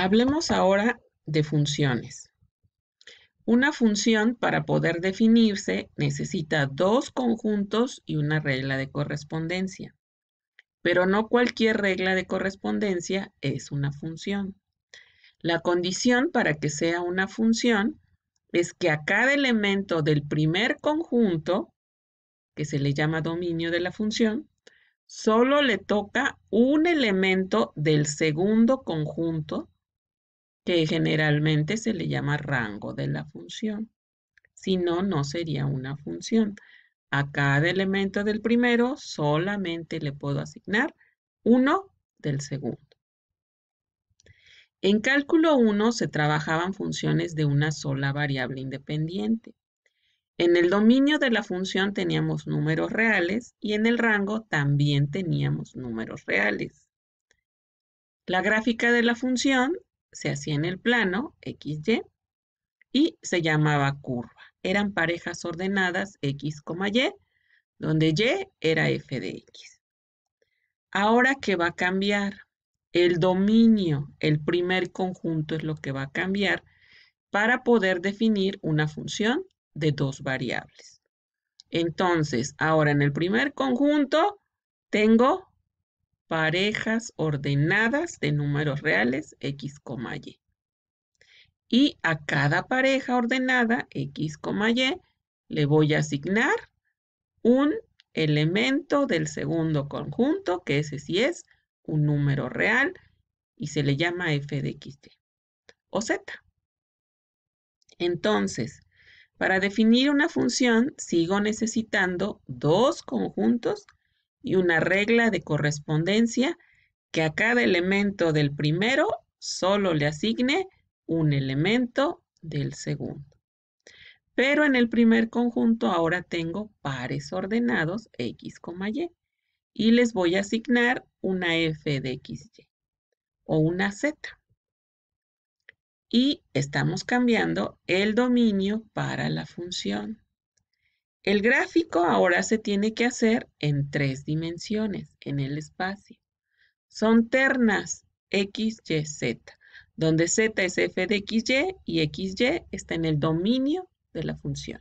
Hablemos ahora de funciones. Una función para poder definirse necesita dos conjuntos y una regla de correspondencia. Pero no cualquier regla de correspondencia es una función. La condición para que sea una función es que a cada elemento del primer conjunto, que se le llama dominio de la función, solo le toca un elemento del segundo conjunto que generalmente se le llama rango de la función. Si no, no sería una función. A cada elemento del primero solamente le puedo asignar uno del segundo. En cálculo 1 se trabajaban funciones de una sola variable independiente. En el dominio de la función teníamos números reales y en el rango también teníamos números reales. La gráfica de la función se hacía en el plano XY y se llamaba curva. Eran parejas ordenadas X, Y, donde Y era f de X. Ahora, ¿qué va a cambiar? El dominio, el primer conjunto es lo que va a cambiar para poder definir una función de dos variables. Entonces, ahora en el primer conjunto tengo parejas ordenadas de números reales X, Y. Y a cada pareja ordenada X, Y le voy a asignar un elemento del segundo conjunto, que ese sí es un número real, y se le llama f de xt o z. Entonces, para definir una función sigo necesitando dos conjuntos y una regla de correspondencia que a cada elemento del primero solo le asigne un elemento del segundo. Pero en el primer conjunto ahora tengo pares ordenados x, y y les voy a asignar una f de y o una z. Y estamos cambiando el dominio para la función. El gráfico ahora se tiene que hacer en tres dimensiones, en el espacio. Son ternas x, y, z, donde z es f de x, y y está en el dominio de la función.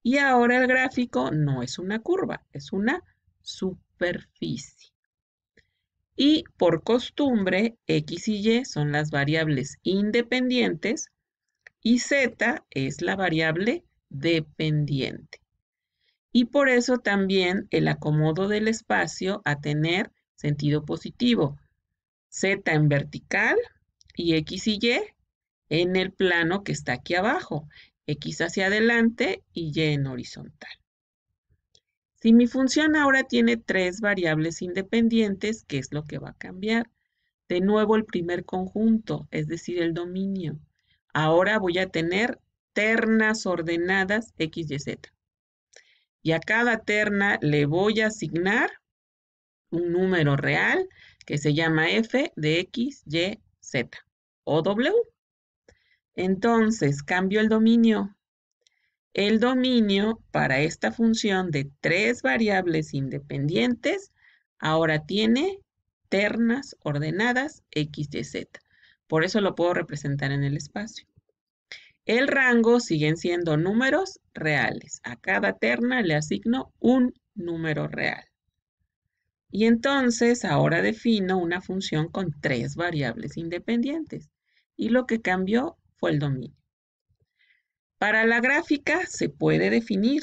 Y ahora el gráfico no es una curva, es una superficie. Y por costumbre, x y y son las variables independientes y z es la variable dependiente. Y por eso también el acomodo del espacio a tener sentido positivo. Z en vertical y X y Y en el plano que está aquí abajo. X hacia adelante y Y en horizontal. Si mi función ahora tiene tres variables independientes, ¿qué es lo que va a cambiar? De nuevo el primer conjunto, es decir, el dominio. Ahora voy a tener ternas ordenadas X, Y, Z y a cada terna le voy a asignar un número real que se llama f de x, y, z o w. Entonces, cambio el dominio. El dominio para esta función de tres variables independientes ahora tiene ternas ordenadas x, y, z. Por eso lo puedo representar en el espacio. El rango siguen siendo números reales. A cada terna le asigno un número real. Y entonces ahora defino una función con tres variables independientes. Y lo que cambió fue el dominio. Para la gráfica se puede definir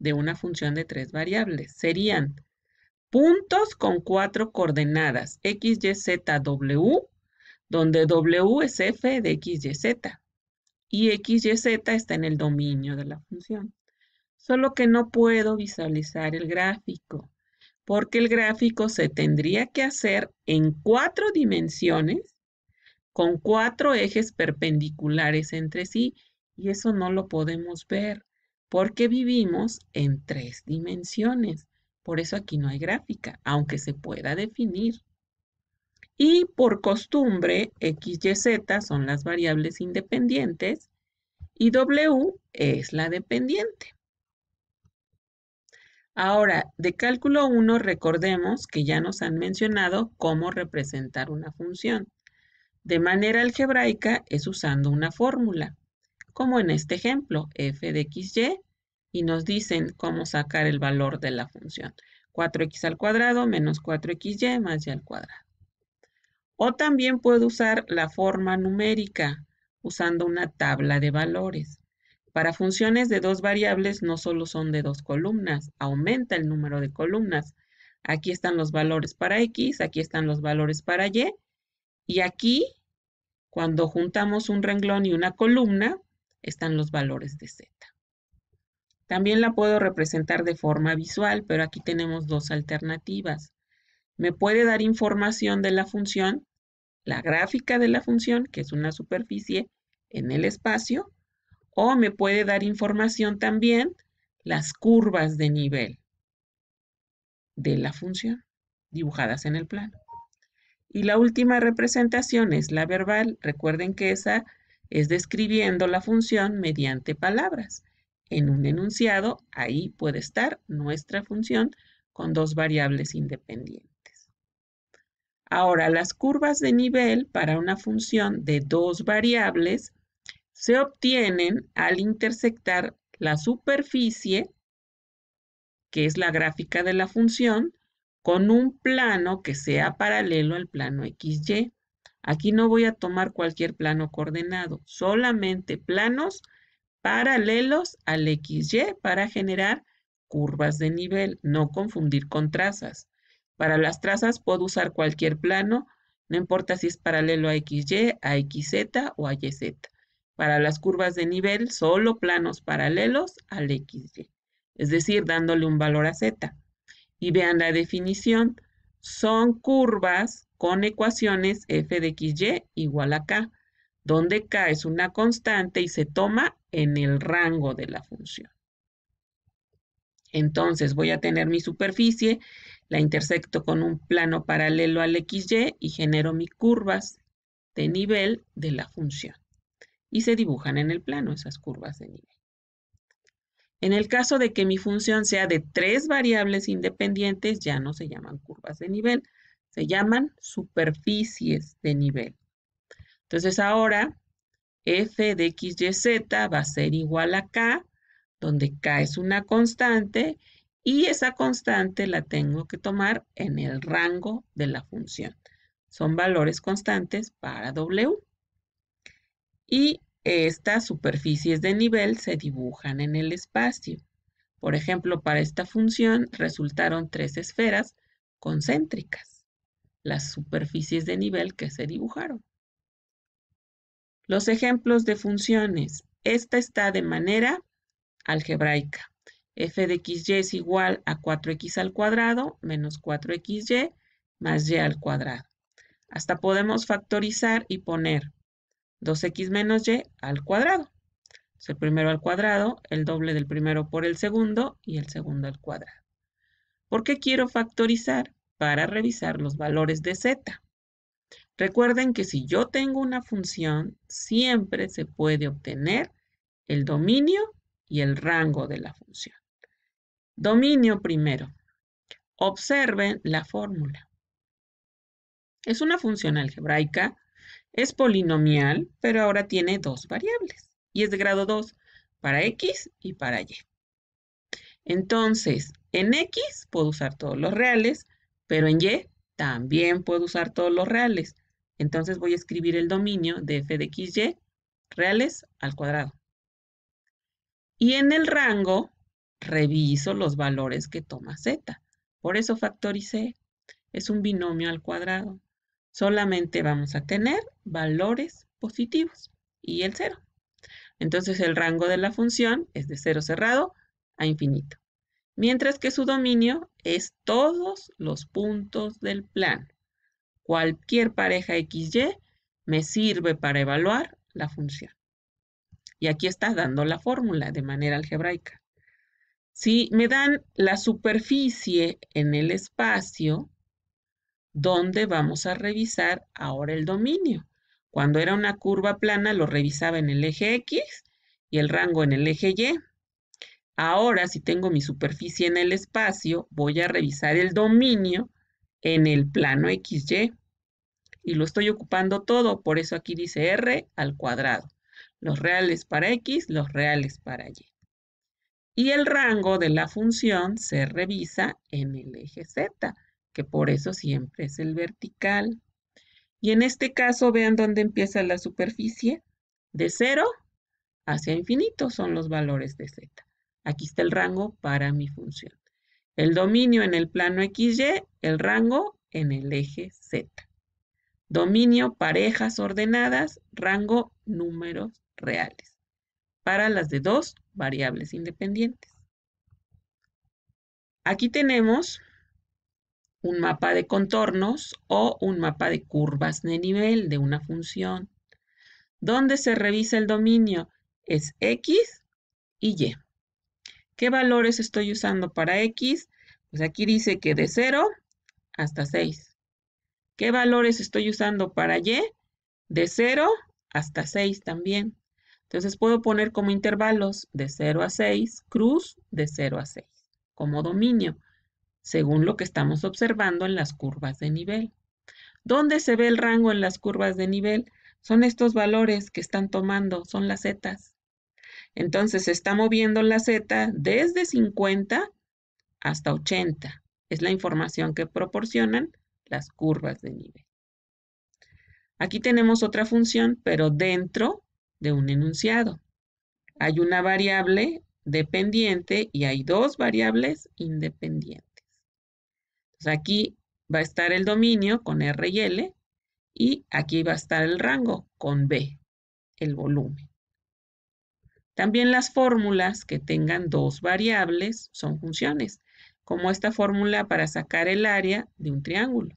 de una función de tres variables. Serían puntos con cuatro coordenadas, x, y, z, w, donde w es f de x, y, z y x, y, z está en el dominio de la función. Solo que no puedo visualizar el gráfico, porque el gráfico se tendría que hacer en cuatro dimensiones con cuatro ejes perpendiculares entre sí, y eso no lo podemos ver, porque vivimos en tres dimensiones. Por eso aquí no hay gráfica, aunque se pueda definir. Y por costumbre, X, Y, Z son las variables independientes y W es la dependiente. Ahora, de cálculo 1 recordemos que ya nos han mencionado cómo representar una función. De manera algebraica es usando una fórmula, como en este ejemplo, f de xy, y nos dicen cómo sacar el valor de la función. 4x al cuadrado menos 4xy más y al cuadrado. O también puedo usar la forma numérica usando una tabla de valores. Para funciones de dos variables no solo son de dos columnas, aumenta el número de columnas. Aquí están los valores para X, aquí están los valores para Y. Y aquí, cuando juntamos un renglón y una columna, están los valores de Z. También la puedo representar de forma visual, pero aquí tenemos dos alternativas. Me puede dar información de la función la gráfica de la función, que es una superficie en el espacio, o me puede dar información también las curvas de nivel de la función dibujadas en el plano. Y la última representación es la verbal. Recuerden que esa es describiendo la función mediante palabras. En un enunciado, ahí puede estar nuestra función con dos variables independientes. Ahora, las curvas de nivel para una función de dos variables se obtienen al intersectar la superficie, que es la gráfica de la función, con un plano que sea paralelo al plano XY. Aquí no voy a tomar cualquier plano coordenado, solamente planos paralelos al XY para generar curvas de nivel, no confundir con trazas. Para las trazas puedo usar cualquier plano, no importa si es paralelo a XY, a XZ o a YZ. Para las curvas de nivel, solo planos paralelos al XY, es decir, dándole un valor a Z. Y vean la definición, son curvas con ecuaciones f de XY igual a K, donde K es una constante y se toma en el rango de la función. Entonces voy a tener mi superficie, la intersecto con un plano paralelo al XY y genero mis curvas de nivel de la función. Y se dibujan en el plano esas curvas de nivel. En el caso de que mi función sea de tres variables independientes, ya no se llaman curvas de nivel, se llaman superficies de nivel. Entonces ahora f de z va a ser igual a k donde K es una constante y esa constante la tengo que tomar en el rango de la función. Son valores constantes para W. Y estas superficies de nivel se dibujan en el espacio. Por ejemplo, para esta función resultaron tres esferas concéntricas, las superficies de nivel que se dibujaron. Los ejemplos de funciones. Esta está de manera algebraica. f de xy es igual a 4x al cuadrado menos 4xy más y al cuadrado. Hasta podemos factorizar y poner 2x menos y al cuadrado. Es el primero al cuadrado, el doble del primero por el segundo y el segundo al cuadrado. ¿Por qué quiero factorizar? Para revisar los valores de z. Recuerden que si yo tengo una función, siempre se puede obtener el dominio y el rango de la función. Dominio primero. Observen la fórmula. Es una función algebraica, es polinomial, pero ahora tiene dos variables y es de grado 2 para x y para y. Entonces, en x puedo usar todos los reales, pero en y también puedo usar todos los reales. Entonces voy a escribir el dominio de f de x, y reales al cuadrado. Y en el rango reviso los valores que toma z. Por eso factoricé. Es un binomio al cuadrado. Solamente vamos a tener valores positivos y el cero. Entonces el rango de la función es de cero cerrado a infinito. Mientras que su dominio es todos los puntos del plano. Cualquier pareja XY me sirve para evaluar la función. Y aquí está dando la fórmula de manera algebraica. Si me dan la superficie en el espacio, ¿dónde vamos a revisar ahora el dominio. Cuando era una curva plana lo revisaba en el eje X y el rango en el eje Y. Ahora, si tengo mi superficie en el espacio, voy a revisar el dominio en el plano XY. Y lo estoy ocupando todo, por eso aquí dice R al cuadrado los reales para x, los reales para y. Y el rango de la función se revisa en el eje z, que por eso siempre es el vertical. Y en este caso, vean dónde empieza la superficie. De 0 hacia infinito son los valores de z. Aquí está el rango para mi función. El dominio en el plano XY, el rango en el eje Z. Dominio parejas ordenadas, rango números reales para las de dos variables independientes. Aquí tenemos un mapa de contornos o un mapa de curvas de nivel de una función, donde se revisa el dominio es X y Y. ¿Qué valores estoy usando para X? Pues aquí dice que de 0 hasta 6. ¿Qué valores estoy usando para Y? De 0 hasta 6 también. Entonces puedo poner como intervalos de 0 a 6, cruz de 0 a 6, como dominio, según lo que estamos observando en las curvas de nivel. ¿Dónde se ve el rango en las curvas de nivel? Son estos valores que están tomando, son las zetas. Entonces se está moviendo la z desde 50 hasta 80. Es la información que proporcionan las curvas de nivel. Aquí tenemos otra función, pero dentro de un enunciado. Hay una variable dependiente y hay dos variables independientes. aquí va a estar el dominio con R y L y aquí va a estar el rango con B, el volumen. También las fórmulas que tengan dos variables son funciones, como esta fórmula para sacar el área de un triángulo.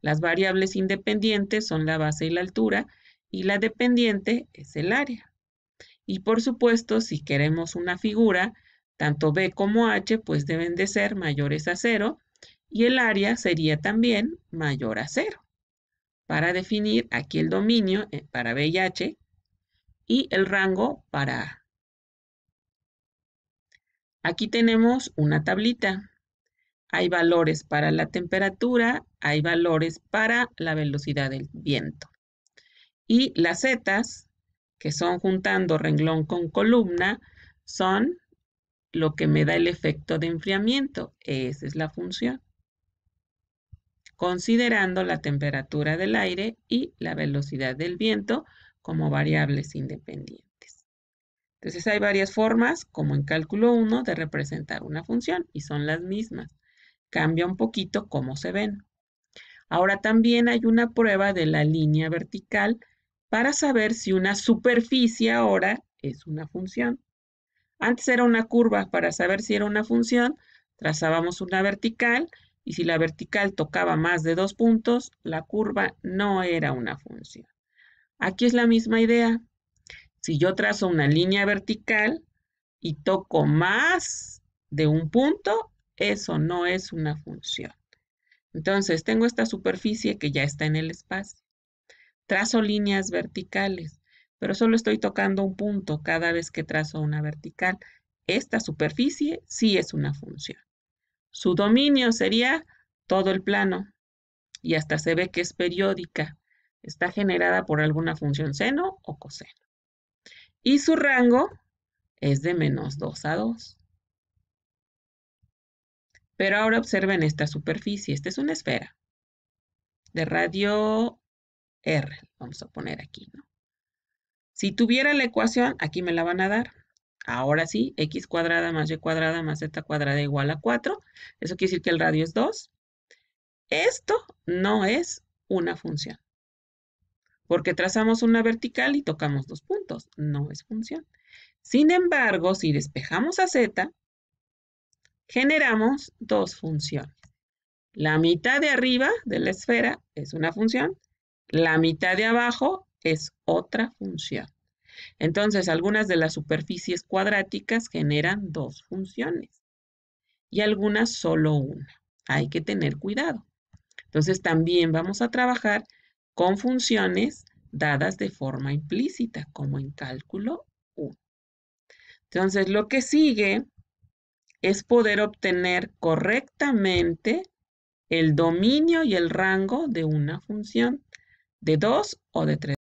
Las variables independientes son la base y la altura y la dependiente es el área. Y por supuesto, si queremos una figura, tanto B como H pues deben de ser mayores a cero y el área sería también mayor a cero para definir aquí el dominio eh, para B y H y el rango para A. Aquí tenemos una tablita. Hay valores para la temperatura, hay valores para la velocidad del viento. Y las zetas, que son juntando renglón con columna, son lo que me da el efecto de enfriamiento. Esa es la función. Considerando la temperatura del aire y la velocidad del viento como variables independientes. Entonces hay varias formas, como en cálculo 1, de representar una función y son las mismas. Cambia un poquito cómo se ven. Ahora también hay una prueba de la línea vertical para saber si una superficie ahora es una función. Antes era una curva, para saber si era una función, trazábamos una vertical y si la vertical tocaba más de dos puntos, la curva no era una función. Aquí es la misma idea. Si yo trazo una línea vertical y toco más de un punto, eso no es una función. Entonces, tengo esta superficie que ya está en el espacio. Trazo líneas verticales, pero solo estoy tocando un punto cada vez que trazo una vertical. Esta superficie sí es una función. Su dominio sería todo el plano y hasta se ve que es periódica. Está generada por alguna función seno o coseno. Y su rango es de menos 2 a 2. Pero ahora observen esta superficie. Esta es una esfera de radio R, vamos a poner aquí, ¿no? Si tuviera la ecuación, aquí me la van a dar. Ahora sí, x cuadrada más y cuadrada más z cuadrada igual a 4. Eso quiere decir que el radio es 2. Esto no es una función. Porque trazamos una vertical y tocamos dos puntos. No es función. Sin embargo, si despejamos a z, generamos dos funciones. La mitad de arriba de la esfera es una función la mitad de abajo es otra función. Entonces, algunas de las superficies cuadráticas generan dos funciones y algunas solo una. Hay que tener cuidado. Entonces, también vamos a trabajar con funciones dadas de forma implícita, como en cálculo 1. Entonces, lo que sigue es poder obtener correctamente el dominio y el rango de una función de 2 o de 3.